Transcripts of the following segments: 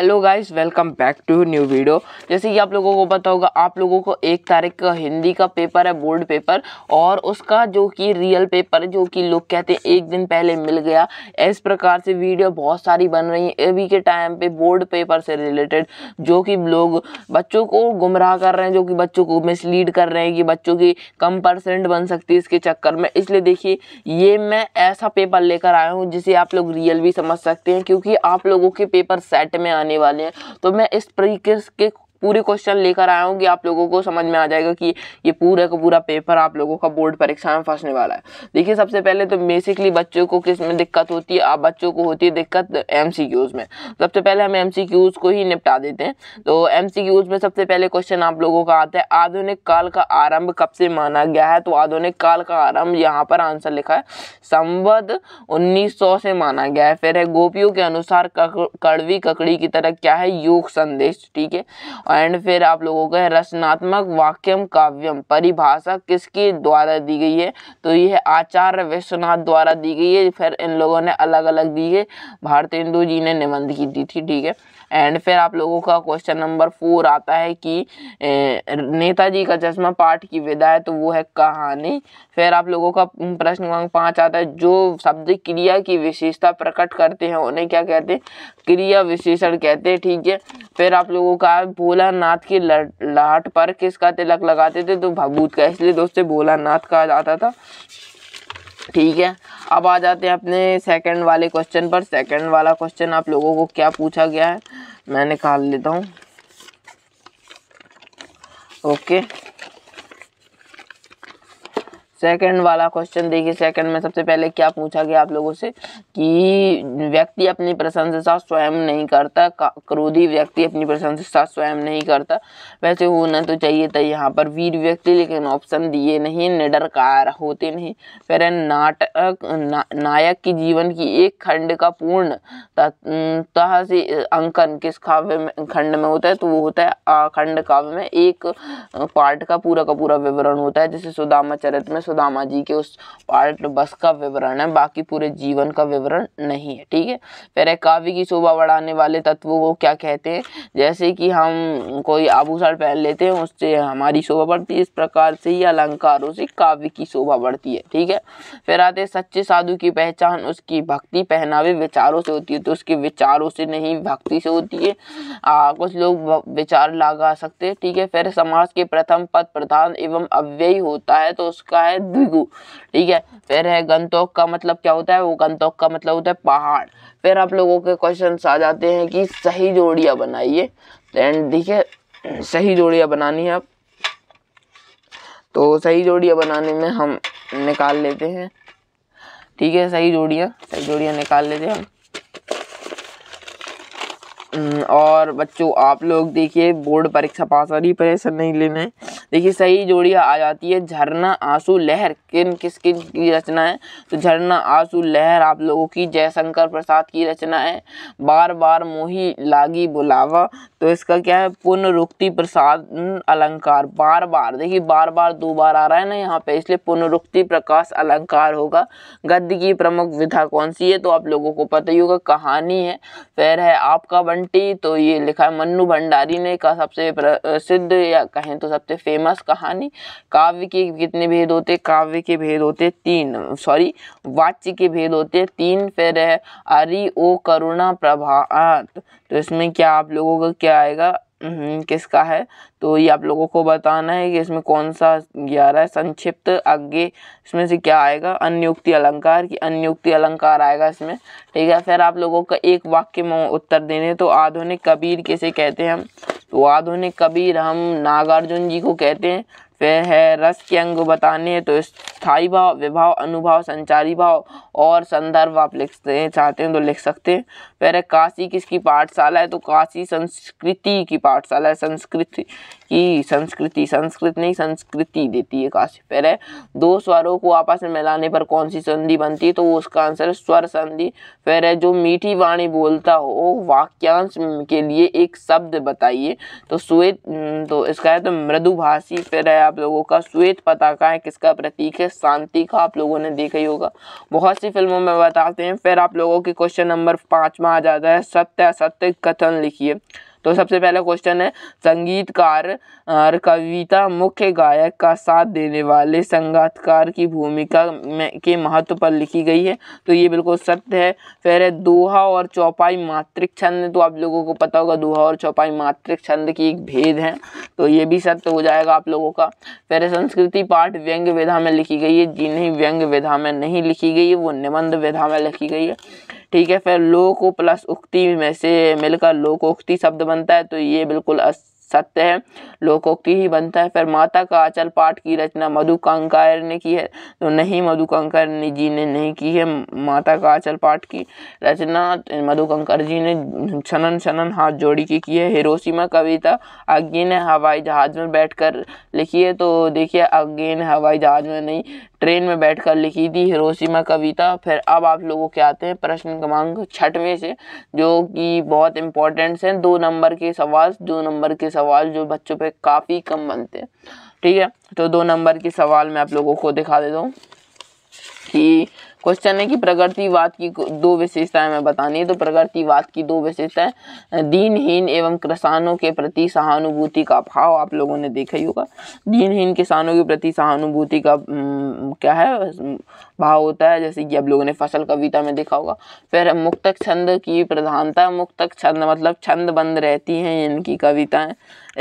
Hello guys welcome back to new video जैसे कि आप लोगों को पता होगा आप लोगों को एक तारीख का हिंदी का पेपर है बोर्ड पेपर और उसका जो कि रियल पेपर जो कि लोग कहते हैं एक दिन पहले मिल गया इस प्रकार से वीडियो बहुत सारी बन रही है अभी के टाइम पे बोर्ड पेपर से रिलेटेड जो कि लोग बच्चों को गुमराह कर रहे हैं जो कि बच्चों को मिसलीड कर रहे हैं कि बच्चों की कम परसेंट बन सकती है इसके चक्कर में इसलिए देखिए ये मैं ऐसा पेपर लेकर आया हूँ जिसे आप लोग रियल भी समझ सकते हैं क्योंकि आप लोगों के पेपर सेट में आने वाले हैं तो मैं इस तरीके के पूरी क्वेश्चन लेकर आया हूँ कि आप लोगों को समझ में आ जाएगा कि ये पूरा का पूरा पेपर आप लोगों का बोर्ड परीक्षा में फंसने वाला है देखिए सबसे पहले तो बेसिकली बच्चों को किस में दिक्कत होती है आप बच्चों को होती है दिक्कत एम में सबसे पहले हम एम को ही निपटा देते हैं तो एम में सबसे पहले क्वेश्चन आप लोगों का आता है आधुनिक काल का आरंभ कब से माना गया है तो आधुनिक काल का आरंभ यहाँ पर आंसर लिखा है संबद्ध उन्नीस से माना गया है फिर है गोपियों के अनुसार कड़वी ककड़ी की तरह क्या है योग संदेश ठीक है एंड फिर आप लोगों का रचनात्मक वाक्यम काव्यम परिभाषा किसके द्वारा दी गई है तो यह आचार्य विश्वनाथ द्वारा दी गई है फिर इन लोगों ने अलग अलग दी है भारतेंदु जी ने निबंध की दी थी ठीक है एंड फिर आप लोगों का क्वेश्चन नंबर फोर आता है कि नेताजी का चश्मा पाठ की विधा है तो वो है कहानी फिर आप लोगों का प्रश्न क्रमांक पाँच आता है जो शब्द क्रिया की विशेषता प्रकट करते हैं उन्हें क्या कहते हैं क्रिया विशेषण कहते हैं ठीक है फिर आप लोगों का भोलानाथ की लाट पर किसका तिलक लगाते थे तो भगूत का इसलिए दोस्तों भोलानाथ कहा जाता था ठीक है अब आ जाते हैं अपने सेकंड वाले क्वेश्चन पर सेकंड वाला क्वेश्चन आप लोगों को क्या पूछा गया है मैं निकाल लेता हूँ ओके okay. सेकंड वाला क्वेश्चन देखिए सेकंड में सबसे पहले क्या पूछा गया आप लोगों से कि व्यक्ति अपनी प्रशंसा स्वयं नहीं करता क्रोधी व्यक्ति अपनी प्रशंसा स्वयं नहीं करता वैसे होना तो चाहिए था यहाँ पर वीर व्यक्ति लेकिन ऑप्शन दिए नहीं निडरकार होते नहीं फिर नाटक ना, नायक की जीवन की एक खंड का पूर्ण से अंकन किस काव्य में खंड में होता है तो वो होता है अखंड काव्य में एक पार्ट का पूरा का पूरा विवरण होता है जैसे सुदामा चरित्र में सुदामा जी के उस पार्ट बस का विवरण है बाकी पूरे जीवन का विवरण नहीं है ठीक है फिर है काव्य की शोभा बढ़ाने वाले तत्व वो क्या कहते हैं जैसे कि हम कोई आभूषण पहन लेते हैं उससे हमारी शोभा बढ़ती है इस प्रकार से ही अलंकारों से काव्य की शोभा बढ़ती है ठीक है फिर आते सच्चे साधु की पहचान उसकी भक्ति पहनावे विचारों से होती है तो उसके विचारों से नहीं भक्ति से होती है आ, कुछ लोग विचार लगा सकते हैं ठीक है फिर समाज के प्रथम पद प्रधान एवं अव्ययी होता है तो उसका है द्विगु ठीक है फिर है गंतोक का मतलब क्या होता है वो गंतोक का मतलब होता है पहाड़ फिर आप लोगों के क्वेश्चन आ जाते हैं कि सही जोड़ियाँ बनाइए एंड देखिए सही जोड़ियाँ बनानी है आप तो सही जोड़ियाँ बनाने में हम निकाल लेते हैं ठीक है सही जोड़ियाँ सही जोड़ियाँ निकाल लेते हैं हम्म, और बच्चों आप लोग देखिए बोर्ड परीक्षा पास वाली परेशान नहीं लेना है देखिए सही जोड़ी आ जाती है झरना आंसू लहर किन किस किन की रचना है तो झरना आंसू लहर आप लोगों की जयशंकर प्रसाद की रचना है बार बार मोही लागी बुलावा तो इसका क्या है पुनरुक्ति प्रसाद अलंकार बार बार देखिए बार बार दो बार आ रहा है ना यहाँ पे इसलिए पुनरुक्ति प्रकाश अलंकार होगा गद्य की प्रमुख विधा कौन सी है तो आप लोगों को पता ही होगा कहानी है फिर है आपका बंटी तो ये लिखा है मन्नू भंडारी ने का सबसे प्रसिद्ध या कहें तो सबसे फेमस फेमस कहानी काव्य के कितने भेद होते काव्य के भेद होते तीन सॉरी वाच्य के भेद होते तीन फिर है अरि ओ करुणा प्रभात तो इसमें क्या आप लोगों का क्या आएगा हम्म, किसका है तो ये आप लोगों को बताना है कि इसमें कौन सा ग्यारह है संक्षिप्त आगे इसमें से क्या आएगा अन्युक्ति अलंकार की अन्युक्ति अलंकार आएगा इसमें ठीक है फिर आप लोगों का एक वाक्य में उत्तर देने तो आधुनिक कबीर किसे कहते हैं हम तो आधुनिक कबीर हम नागार्जुन जी को कहते हैं वह है रस के अंग बताने तो स्थाई भाव विभाव अनुभाव संचारी भाव और संदर्भ आप लिखते हैं चाहते हैं तो लिख सकते हैं वह काशी किसकी पाठशाला है तो काशी संस्कृति की पाठशाला है संस्कृति की संस्कृति संस्कृत नहीं संस्कृति देती है काशी फिर दो स्वरों को आपस में मिलाने पर कौन सी संधि बनती है तो उसका आंसर स्वर संधि फिर जो मीठी वाणी बोलता हो वाक्यांश के लिए एक शब्द बताइए तो स्वेद तो इसका है तो मृदुभाषी फिर है आप लोगों का श्वेत पताका है किसका प्रतीक है शांति का आप लोगों ने देखा ही होगा बहुत सी फिल्मों में बताते हैं फिर आप लोगों के क्वेश्चन नंबर पाँच में आ जाता है सत्य असत्य कथन लिखिए तो सबसे पहला क्वेश्चन है संगीतकार और कविता मुख्य गायक का साथ देने वाले संगीतकार की भूमिका में के महत्व पर लिखी गई है तो ये बिल्कुल सत्य है फिर है दोहा और चौपाई मात्रिक छंद तो आप लोगों को पता होगा दोहा और चौपाई मात्रिक छंद की एक भेद है तो ये भी सत्य हो जाएगा आप लोगों का फिर संस्कृति पाठ व्यंग्य विधा में लिखी गई है जिन्हें व्यंग्य विधा में नहीं लिखी गई है वो निबंध विधा में लिखी गई है ठीक है फिर लोक प्लस उक्ति में से मिलकर लोकोक्ति शब्द बनता है तो ये बिल्कुल सत्य है लोकोक्ति ही बनता है फिर माता का आचल पाठ की रचना मधु कंकायर ने की है तो नहीं मधु कंकर जी ने नहीं की है माता का आचल पाठ की रचना मधु कंकर जी ने छनन छनन हाथ जोड़ी की की है हिरोशिमा कविता अग्नि ने हवाई जहाज में बैठकर लिखी है तो देखिए अग्नि ने हवाई जहाज में नहीं ट्रेन में बैठकर लिखी थी हिरोशिमा कविता फिर अब आप लोगों के आते हैं प्रश्न क्रमांक छठवें से जो कि बहुत इंपॉर्टेंट हैं दो नंबर के सवाल दो नंबर के सवाल जो बच्चों पे काफ़ी कम बनते हैं ठीक है तो दो नंबर के सवाल मैं आप लोगों को दिखा देता हूँ कि क्वेश्चन है कि प्रगतिवाद की दो विशेषताएं मैं बतानी है तो प्रगतिवाद की दो विशेषताएं दीनहीन एवं किसानों के प्रति सहानुभूति का भाव आप लोगों ने देखा ही होगा दीनहीन किसानों के प्रति सहानुभूति का क्या है भाव होता है जैसे कि आप लोगों ने फसल कविता तो में देखा होगा फिर मुक्तक छंद की प्रधानता मुक्तक छंद मतलब छंद बंद रहती हैं इनकी कविताएं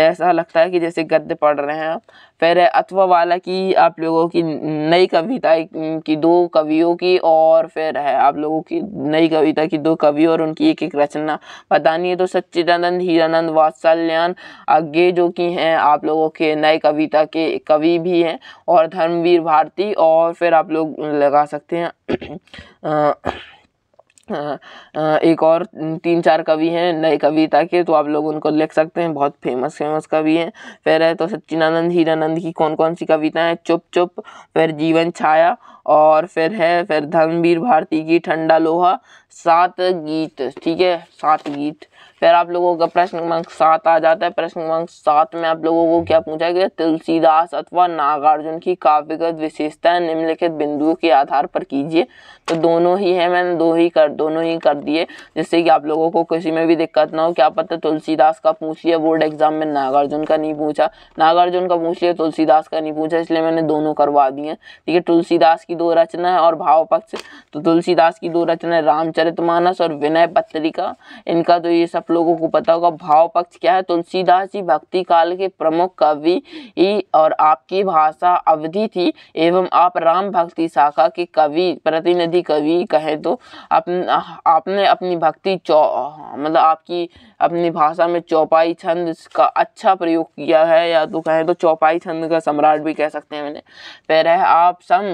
ऐसा लगता है कि जैसे गद्य पढ़ रहे हैं आप फिर अथवा वाला की आप लोगों की नई कविता की दो कवियों की और फिर है आप लोगों की नई कविता की दो कवि और उनकी एक एक रचना बतानी है तो सच्चिदानंद हीरानंद वात्सल्यान आगे जो कि हैं आप लोगों के नए कविता के कवि भी हैं और धर्मवीर भारती और फिर आप लोग लगा सकते हैं एक और तीन चार कवि हैं नए कविता के तो आप लोग उनको लिख सकते हैं बहुत फेमस फेमस कवि हैं फिर है तो सच्चिनानंद हीरानंद की कौन कौन सी कविता है चुप चुप फिर जीवन छाया और फिर है फिर धर्मवीर भारती की ठंडा लोहा सात गीत ठीक है सात गीत फिर आप लोगों का प्रश्न क्रमांक सात आ जाता है प्रश्न क्रमांक सात में आप लोगों को क्या पूछा गया तुलसीदास अथवा नागार्जुन की काव्यगत विशेषता निम्नलिखित बिंदुओं के आधार पर कीजिए तो दोनों ही है मैंने दो ही कर दोनों ही कर दिए जिससे कि आप लोगों को किसी में भी दिक्कत ना हो क्या पता तुलसीदास का पूछ लिया बोर्ड एग्जाम में नागार्जुन का नहीं पूछा नागार्जुन का पूछ लिया तुलसीदास का नहीं पूछा इसलिए मैंने दोनों करवा दिए ठीक है तुलसीदास की दो रचना है और भाव पक्ष तो तुलसीदास की दो रचना रामचरित मानस और विनय पत्रिका इनका तो ये सब लोगों को पता होगा भाव पक्ष क्या है तुलसीदास जी भक्ति काल के प्रमुख कवि और आपकी भाषा अवधि थी एवं आप राम भक्ति शाखा के कवि प्रतिनिधि कवि कहें तो अपन आपने अपनी भक्ति चौ मतलब आपकी अपनी भाषा में चौपाई छंद का अच्छा प्रयोग किया है या तो कहें तो चौपाई छंद का सम्राट भी कह सकते हैं मैंने पैर है आप सम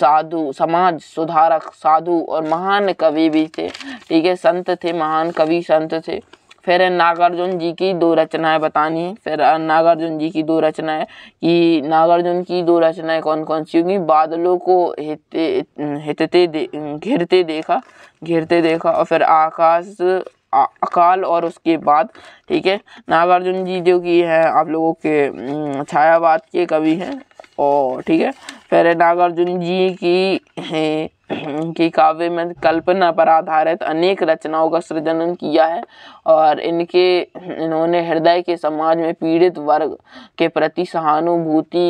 साधु समाज सुधारक साधु और महान कवि भी थे ठीक है संत थे महान कवि संत थे से फिर नागार्जुन जी की दो रचनाएं बतानी फिर नागार्जुन जी की दो रचनाएं कि नागार्जुन की दो रचनाएं कौन कौन सी होंगी बादलों को हित हितते दे, देखा घिरते देखा और फिर आकाश अकाल और उसके बाद ठीक है नागार्जुन जी जो कि है आप लोगों के छायावाद के कवि हैं और ठीक है फिर नागार्जुन जी की हैं की काव्य में कल्पना पर आधारित अनेक रचनाओं का सृजन किया है और इनके इन्होंने हृदय के समाज में पीड़ित वर्ग के प्रति सहानुभूति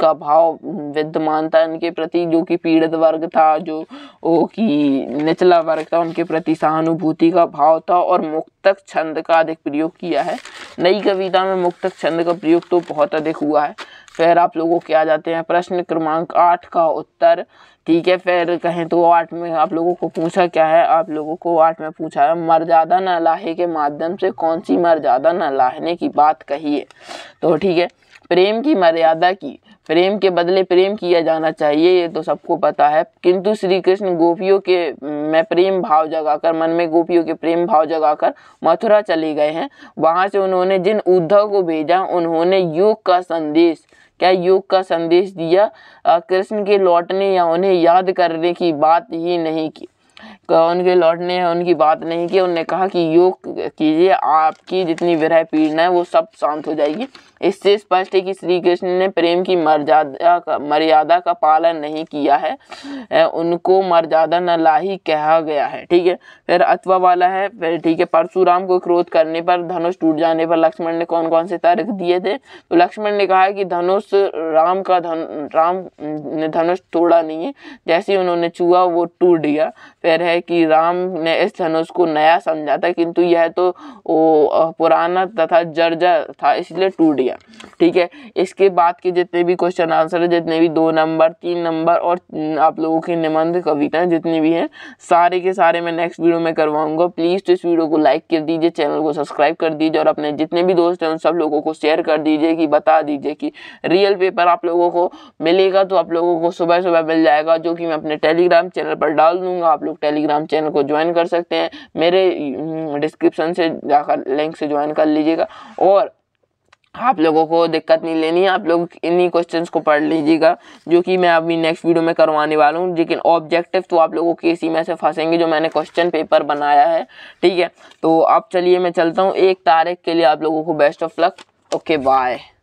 का भाव विद्यमान था इनके प्रति जो कि पीड़ित वर्ग था जो ओ कि निचला वर्ग था उनके प्रति सहानुभूति का भाव था और मुक्तक छंद का अधिक प्रयोग किया है नई कविता में मुक्तक छंद का प्रयोग तो बहुत अधिक हुआ है फिर आप लोगों के आ जाते हैं प्रश्न क्रमांक आठ का उत्तर ठीक है फिर कहें तो आठ में आप लोगों को पूछा क्या है आप लोगों को आठ में पूछा है न लाहे के माध्यम से कौन सी मर्जादा लाहने की बात कही है तो ठीक है प्रेम की मर्यादा की प्रेम के बदले प्रेम किया जाना चाहिए ये तो सबको पता है किंतु श्री कृष्ण गोपियों के में प्रेम भाव जगाकर मन में गोपियों के प्रेम भाव जगाकर मथुरा चले गए हैं वहाँ से उन्होंने जिन उद्धव को भेजा उन्होंने योग का संदेश क्या योग का संदेश दिया कृष्ण के लौटने या उन्हें याद करने की बात ही नहीं की उनके लौटने हैं उनकी बात नहीं की उनने कहा कि योग कीजिए आपकी जितनी विरह पीड़ना है वो सब शांत हो जाएगी इससे स्पष्ट है कि श्री कृष्ण ने प्रेम की मर्यादा का मर्यादा का पालन नहीं किया है उनको मर्यादा न लाही कहा गया है ठीक है फिर अथवा वाला है फिर ठीक है परशुराम को क्रोध करने पर धनुष टूट जाने पर लक्ष्मण ने कौन कौन से तर्क दिए थे तो लक्ष्मण ने कहा कि धनुष राम का धन राम ने धनुष तोड़ा नहीं है जैसे ही उन्होंने छुआ वो टूट गया फिर है कि राम ने इस धनुष को नया समझा था किंतु यह तो पुराना तथा जर्जर था इसलिए टूट गया ठीक है इसके बाद के जितने भी क्वेश्चन आंसर है जितने भी दो नंबर तीन नंबर और आप लोगों की निबंध कविताएं जितनी भी हैं सारे के सारे मैं नेक्स्ट वीडियो में करवाऊंगा प्लीज़ तो इस वीडियो को लाइक कर दीजिए चैनल को सब्सक्राइब कर दीजिए और अपने जितने भी दोस्त हैं उन सब लोगों को शेयर कर दीजिए कि बता दीजिए कि रियल पेपर आप लोगों को मिलेगा तो आप लोगों को सुबह सुबह मिल जाएगा जो कि मैं अपने टेलीग्राम चैनल पर डाल दूंगा आप लोग टेलीग्राम टेलीग्राम चैनल को ज्वाइन कर सकते हैं मेरे डिस्क्रिप्शन हम्म, से जाकर लिंक से ज्वाइन कर लीजिएगा और आप लोगों को दिक्कत नहीं लेनी है आप लोग इन्हीं क्वेश्चंस को पढ़ लीजिएगा जो कि मैं अभी नेक्स्ट वीडियो में करवाने वाला हूँ लेकिन ऑब्जेक्टिव तो आप लोगों के इसी में से फंसेंगे जो मैंने क्वेश्चन पेपर बनाया है ठीक है तो अब चलिए मैं चलता हूँ एक तारीख के लिए आप लोगों को best of luck okay bye